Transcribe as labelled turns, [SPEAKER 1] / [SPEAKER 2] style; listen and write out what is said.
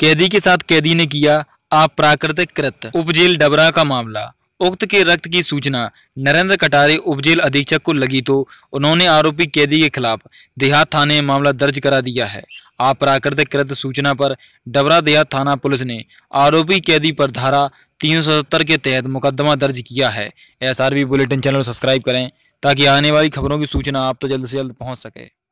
[SPEAKER 1] कैदी के साथ कैदी ने किया अप्राकृतिक कृत उपजेल डबरा का मामला उक्त के रक्त की सूचना नरेंद्र कटारे उपजेल अधीक्षक को लगी तो उन्होंने आरोपी कैदी के खिलाफ देहात थाने में मामला दर्ज करा दिया है अप्राकृतिक कृत सूचना पर डबरा देहात थाना पुलिस ने आरोपी कैदी पर धारा तीन के तहत मुकदमा दर्ज किया है एसआरबी बुलेटिन चैनल सब्सक्राइब करें ताकि आने वाली खबरों की सूचना
[SPEAKER 2] आप तो जल्द से जल्द पहुँच सके